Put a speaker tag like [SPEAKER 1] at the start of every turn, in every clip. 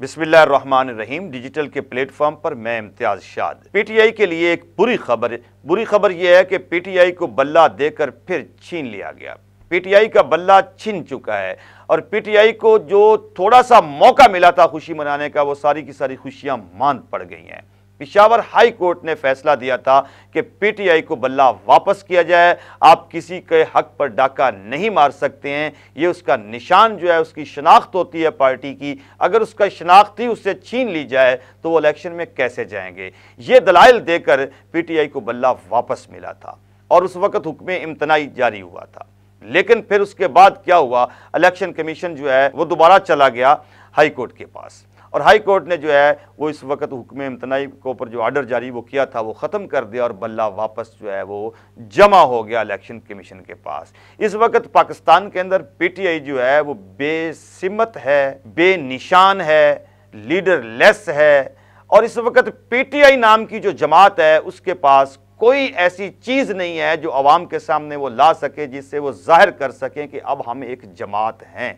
[SPEAKER 1] बिस्मिल्लाम digital के platform पर मैं इम्तियाज शाद पीटीआई के लिए एक बुरी खबर बुरी खबर यह है कि पीटीआई को बल्ला देकर फिर छीन लिया गया पीटीआई का बल्ला छीन चुका है और पीटीआई को जो थोड़ा सा मौका मिला था खुशी मनाने का वो सारी की सारी खुशियां मान पड़ गई हैं पिशावर हाई कोर्ट ने फैसला दिया था कि पीटीआई को बल्ला वापस किया जाए आप किसी के हक पर डाका नहीं मार सकते हैं ये उसका निशान जो है उसकी शनाख्त होती है पार्टी की अगर उसका शनाख्त ही उससे छीन ली जाए तो वो इलेक्शन में कैसे जाएंगे ये दलाइल देकर पीटीआई को बल्ला वापस मिला था और उस वक्त हुक्म इम्तनाई जारी हुआ था लेकिन फिर उसके बाद क्या हुआ इलेक्शन कमीशन जो है वो दोबारा चला गया हाईकोर्ट के पास और हाई कोर्ट ने जो है वो इस वक्त हुक्म इम्तनाई के ऊपर जो आर्डर जारी वो किया था वो ख़त्म कर दिया और बल्ला वापस जो है वो जमा हो गया इलेक्शन कमीशन के पास इस वक्त पाकिस्तान के अंदर पीटीआई जो है वो बेसिमत है बेनिशान है लीडरलेस है और इस वक्त पीटीआई नाम की जो जमात है उसके पास कोई ऐसी चीज़ नहीं है जो आवाम के सामने वो ला सके जिससे वो जाहिर कर सकें कि अब हम एक जमात हैं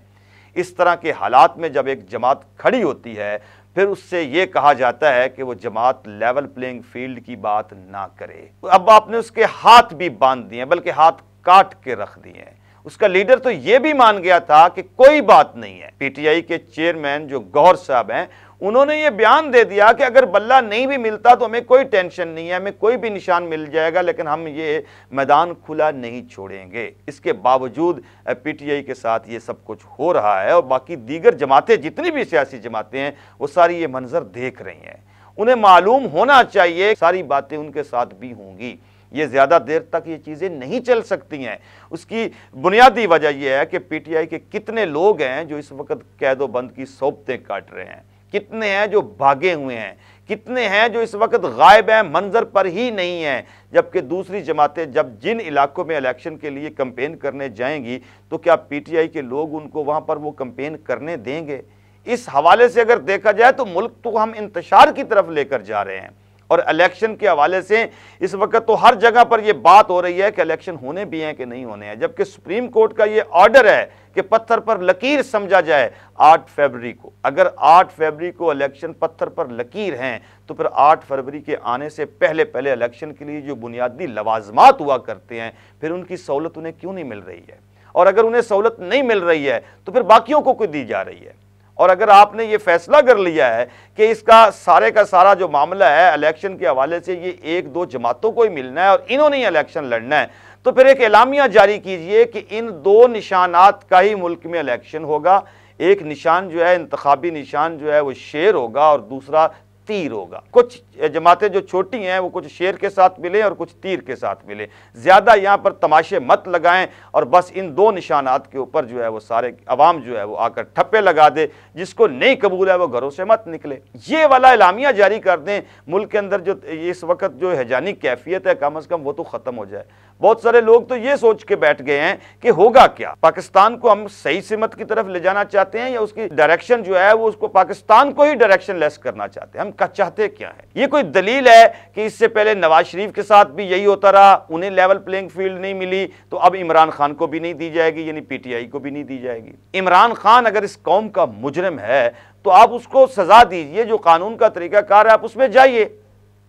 [SPEAKER 1] इस तरह के हालात में जब एक जमात खड़ी होती है फिर उससे ये कहा जाता है कि वो जमात लेवल प्लेइंग फील्ड की बात ना करे अब आपने उसके हाथ भी बांध दिए बल्कि हाथ काट के रख दिए उसका लीडर तो ये भी मान गया था कि कोई बात नहीं है पीटीआई के चेयरमैन जो गौर साहब हैं उन्होंने ये बयान दे दिया कि अगर बल्ला नहीं भी मिलता तो हमें कोई टेंशन नहीं है हमें कोई भी निशान मिल जाएगा लेकिन हम ये मैदान खुला नहीं छोड़ेंगे इसके बावजूद पीटीआई के साथ ये सब कुछ हो रहा है और बाकी दीगर जमातें जितनी भी सियासी जमातें हैं वो सारी ये मंजर देख रही हैं उन्हें मालूम होना चाहिए सारी बातें उनके साथ भी होंगी ये ज़्यादा देर तक ये चीज़ें नहीं चल सकती हैं उसकी बुनियादी वजह यह है कि पीटीआई के कितने लोग हैं जो इस वक्त कैदोबंद की सोबतें काट रहे हैं कितने हैं जो भागे हुए हैं कितने हैं जो इस वक्त गायब हैं मंजर पर ही नहीं हैं जबकि दूसरी जमातें जब जिन इलाकों में इलेक्शन के लिए कंपेन करने जाएंगी तो क्या पीटीआई के लोग उनको वहाँ पर वो कंपेन करने देंगे इस हवाले से अगर देखा जाए तो मुल्क तो हम इंतशार की तरफ लेकर जा रहे हैं और इलेक्शन के हवाले से इस वक्त तो हर जगह पर यह बात हो रही है कि इलेक्शन होने भी हैं कि नहीं होने हैं जबकि सुप्रीम कोर्ट का यह ऑर्डर है कि पत्थर पर लकीर समझा जाए 8 फरवरी को अगर 8 फरवरी को इलेक्शन पत्थर पर लकीर हैं तो फिर 8 फरवरी के आने से पहले पहले इलेक्शन के लिए जो बुनियादी लवाजमात हुआ करते हैं फिर उनकी सहूलत उन्हें क्यों नहीं मिल रही है और अगर उन्हें सहूलत नहीं मिल रही है तो फिर बाकियों को कोई दी जा रही है और अगर आपने ये फैसला कर लिया है कि इसका सारे का सारा जो मामला है इलेक्शन के हवाले से ये एक दो जमातों को ही मिलना है और इन्होंने इलेक्शन लड़ना है तो फिर एक एलामिया जारी कीजिए कि इन दो निशानात का ही मुल्क में इलेक्शन होगा एक निशान जो है इंतबी निशान जो है वो शेर होगा और दूसरा तीर होगा कुछ जमातें जो छोटी हैं वो कुछ शेर के साथ मिले और कुछ तीर के साथ मिले ज़्यादा यहाँ पर तमाशे मत लगाएं और बस इन दो निशानात के ऊपर जो है वो सारे आवाम जो है वो आकर ठप्पे लगा दे जिसको नहीं कबूल है वो घरों से मत निकले ये वाला इलामिया जारी कर दें मुल्क के अंदर जो इस वक्त जो हैजानी कैफियत है कम अज़ कम वो तो ख़त्म हो जाए बहुत सारे लोग तो ये सोच के बैठ गए हैं कि होगा क्या पाकिस्तान को हम सही सिमत की तरफ ले जाना चाहते हैं या उसकी डायरेक्शन जो है वो उसको पाकिस्तान को ही डायरेक्शन लेस करना चाहते हैं हम चाहते क्या है ये कोई दलील है कि इससे पहले नवाज शरीफ के साथ भी यही होता रहा उन्हें लेवल प्लेइंग फील्ड नहीं मिली तो अब इमरान खान को भी नहीं दी जाएगी यानी पीटीआई को भी नहीं दी जाएगी इमरान खान अगर इस कौम का मुजरम है तो आप उसको सजा दीजिए जो कानून का तरीकाकार है आप उसमें जाइए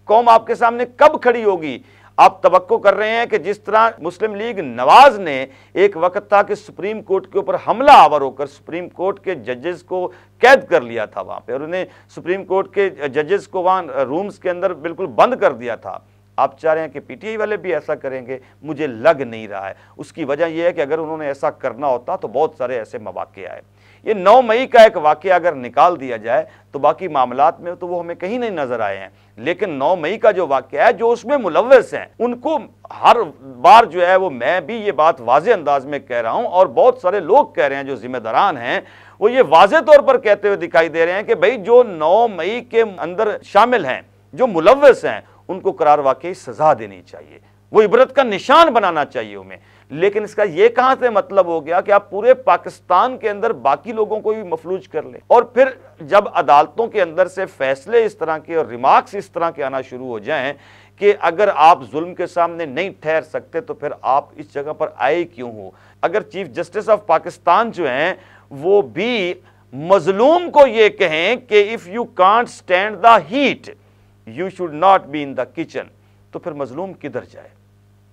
[SPEAKER 1] कौम आपके सामने कब खड़ी होगी आप तो कर रहे हैं कि जिस तरह मुस्लिम लीग नवाज ने एक वक्त था कि सुप्रीम कोर्ट के ऊपर हमला आवर होकर सुप्रीम कोर्ट के जजेस को कैद कर लिया था वहां पर उन्हें सुप्रीम कोर्ट के जजेस को वहां रूम्स के अंदर बिल्कुल बंद कर दिया था आप चाह रहे हैं कि पीटीआई वाले भी ऐसा करेंगे मुझे लग नहीं रहा है उसकी वजह यह है कि अगर उन्होंने ऐसा करना होता तो बहुत सारे ऐसे मवाके आए ये 9 मई का एक वाक्य अगर निकाल दिया जाए तो बाकी मामला में तो वो हमें कहीं नहीं नज़र आए हैं लेकिन 9 मई का जो वाक्य है जो उसमें मुलवस हैं उनको हर बार जो है वो मैं भी ये बात वाज अंदाज में कह रहा हूं और बहुत सारे लोग कह रहे हैं जो जिम्मेदारान हैं वो ये वाज तौर पर कहते हुए दिखाई दे रहे हैं कि भाई जो नौ मई के अंदर शामिल हैं जो मुलवस हैं उनको करार वाकई सजा देनी चाहिए वो इबरत का निशान बनाना चाहिए उन्हें लेकिन इसका यह कहां से मतलब हो गया कि आप पूरे पाकिस्तान के अंदर बाकी लोगों को भी मफलूज कर ले और फिर जब अदालतों के अंदर से फैसले इस तरह के और रिमार्क्स इस तरह के आना शुरू हो जाए कि अगर आप जुल्म के सामने नहीं ठहर सकते तो फिर आप इस जगह पर आए क्यों हो अगर चीफ जस्टिस ऑफ पाकिस्तान जो हैं वो भी मजलूम को ये कहें कि if you can't stand the heat you should not be in the kitchen तो फिर मजलूम किधर जाए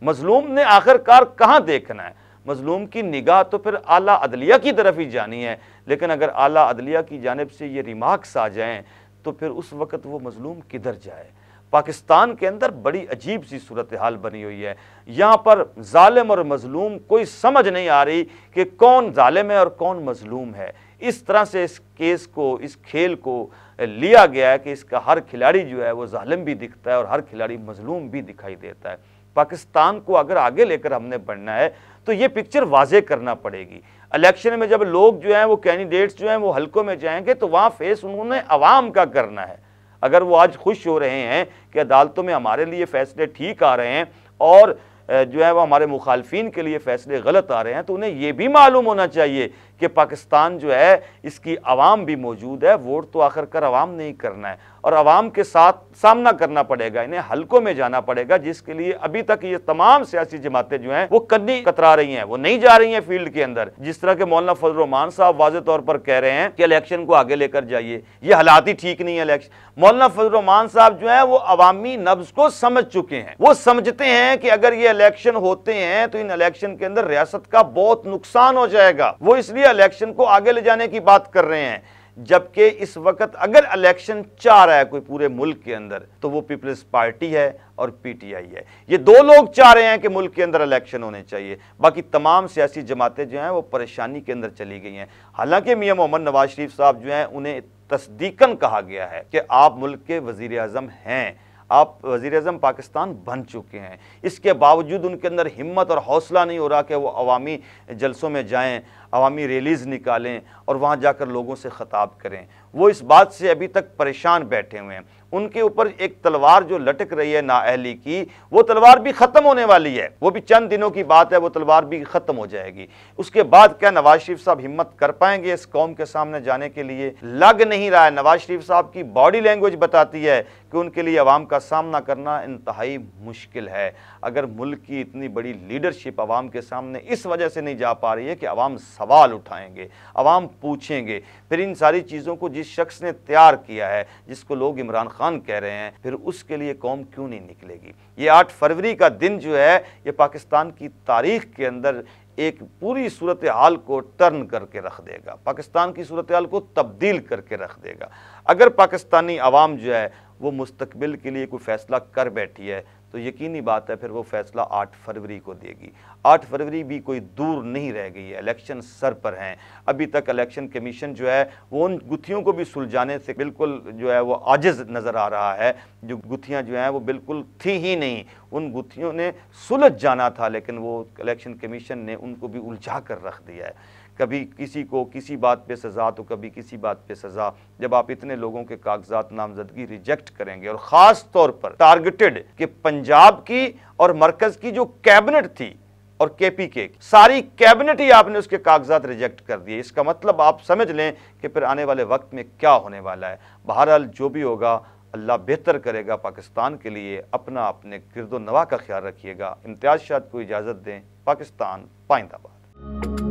[SPEAKER 1] मजलूम ने आखिरकार कहाँ देखना है मजलूम की निगाह तो फिर आला अदलिया की तरफ ही जानी है लेकिन अगर आला अदलिया की जानब से ये रिमार्क्स आ जाएँ तो फिर उस वक़्त वो मजलूम किधर जाए पाकिस्तान के अंदर बड़ी अजीब सी सूरत हाल बनी हुई है यहाँ पर ालम और मजलूम कोई समझ नहीं आ रही कि कौन ालम है और कौन मजलूम है इस तरह से इस केस को इस खेल को लिया गया है कि इसका हर खिलाड़ी जो है वो ालम भी दिखता है और हर खिलाड़ी मजलूम भी दिखाई देता है पाकिस्तान को अगर आगे लेकर हमने बढ़ना है तो ये पिक्चर वाजे करना पड़ेगी इलेक्शन में जब लोग जो हैं वो कैंडिडेट्स जो हैं वो हलकों में जाएंगे तो वहाँ फेस उन्होंने आवाम का करना है अगर वो आज खुश हो रहे हैं कि अदालतों में हमारे लिए फैसले ठीक आ रहे हैं और जो है वो हमारे मुखालफी के लिए फैसले गलत आ रहे हैं तो उन्हें ये भी मालूम होना चाहिए कि पाकिस्तान जो है इसकी आवाम भी मौजूद है वोट तो आखिरकार आवाम ने ही करना है और आवाम के साथ सामना करना पड़ेगा इन्हें हल्कों में जाना पड़ेगा जिसके लिए अभी तक ये तमाम सियासी जमातें जो हैं वो कन्नी कतरा रही हैं वो नहीं जा रही हैं फील्ड के अंदर जिस तरह के मौलाना फजलरहमान साहब वाज तौर पर कह रहे हैं कि इलेक्शन को आगे लेकर जाइए ये हालात ही ठीक नहीं है इलेक्शन मौलाना फजलरहमान साहब जो है वो अवामी नब्ज को समझ चुके हैं वो समझते हैं कि अगर ये इलेक्शन होते हैं तो इन इलेक्शन के अंदर रियासत का बहुत नुकसान हो जाएगा वो इसलिए इलेक्शन को आगे ले जाने की बात कर रहे हैं जबकि इस वक्त अगर इलेक्शन चाह रहा है कोई पूरे मुल्क के अंदर तो वो पीपल्स पार्टी है और पीटीआई है ये दो लोग चाह रहे हैं कि मुल्क के अंदर इलेक्शन होने चाहिए बाकी तमाम सियासी जमातें जो हैं वो परेशानी के अंदर चली गई हैं हालांकि मियां मोहम्मद नवाज शरीफ साहब जो हैं उन्हें तस्दीकन कहा गया है कि आप मुल्क के वजीर अजम हैं आप वजीर अजम पाकिस्तान बन चुके हैं इसके बावजूद उनके अंदर हिम्मत और हौसला नहीं हो रहा कि वो अवामी जलसों में जाएं अवामी रैलीज़ निकालें और वहाँ जाकर लोगों से ख़ताब करें वो इस बात से अभी तक परेशान बैठे हुए हैं उनके ऊपर एक तलवार जो लटक रही है नाअहली की वो तलवार भी ख़त्म होने वाली है वो भी चंद दिनों की बात है वो तलवार भी ख़त्म हो जाएगी उसके बाद क्या नवाज शरीफ साहब हिम्मत कर पाएंगे इस कौम के सामने जाने के लिए लग नहीं रहा है नवाज शरीफ साहब की बॉडी लैंग्वेज बताती है कि उनके लिए आवाम का सामना करना इंतहाई मुश्किल है अगर मुल्क की इतनी बड़ी लीडरशिप आवाम के सामने इस वजह से नहीं जा पा रही है कि आवाम सवाल उठाएंगे आवाम पूछेंगे फिर इन सारी चीज़ों को जिस शख्स ने तैयार किया है जिसको लोग इमरान खान कह रहे हैं फिर उसके लिए कौम क्यों नहीं निकलेगी ये आठ फरवरी का दिन जो है ये पाकिस्तान की तारीख के अंदर एक पूरी सूरत हाल को टर्न करके रख देगा पाकिस्तान की सूरत हाल को तब्दील करके रख देगा अगर पाकिस्तानी आवाम जो है वो मुस्तबिल के लिए कोई फ़ैसला कर बैठी है तो यकीनी बात है फिर वो फैसला 8 फरवरी को देगी 8 फरवरी भी कोई दूर नहीं रह गई है इलेक्शन सर पर हैं अभी तक इलेक्शन कमीशन जो है वो उन गुत्थियों को भी सुलझाने से बिल्कुल जो है वो आजिज नज़र आ रहा है जो गुत्थियाँ जो हैं वो बिल्कुल थी ही नहीं उन गुत्थियों ने सुलझ जाना था लेकिन वो इलेक्शन कमीशन ने उनको भी उलझा कर रख दिया है कभी किसी को किसी बात पे सज़ा तो कभी किसी बात पे सज़ा जब आप इतने लोगों के कागजात नामजदगी रिजेक्ट करेंगे और ख़ास तौर पर टारगेटेड कि पंजाब की और मरकज़ की जो कैबिनेट थी और के पी के सारी कैबिनेट ही आपने उसके कागजात रिजेक्ट कर दिए इसका मतलब आप समझ लें कि फिर आने वाले वक्त में क्या होने वाला है बहरहाल जो भी होगा अल्लाह बेहतर करेगा पाकिस्तान के लिए अपना अपने गिरदो नवा का ख्याल रखिएगा इम्तियाज़ शाद को इजाज़त दें पाकिस्तान पाइंदाबाद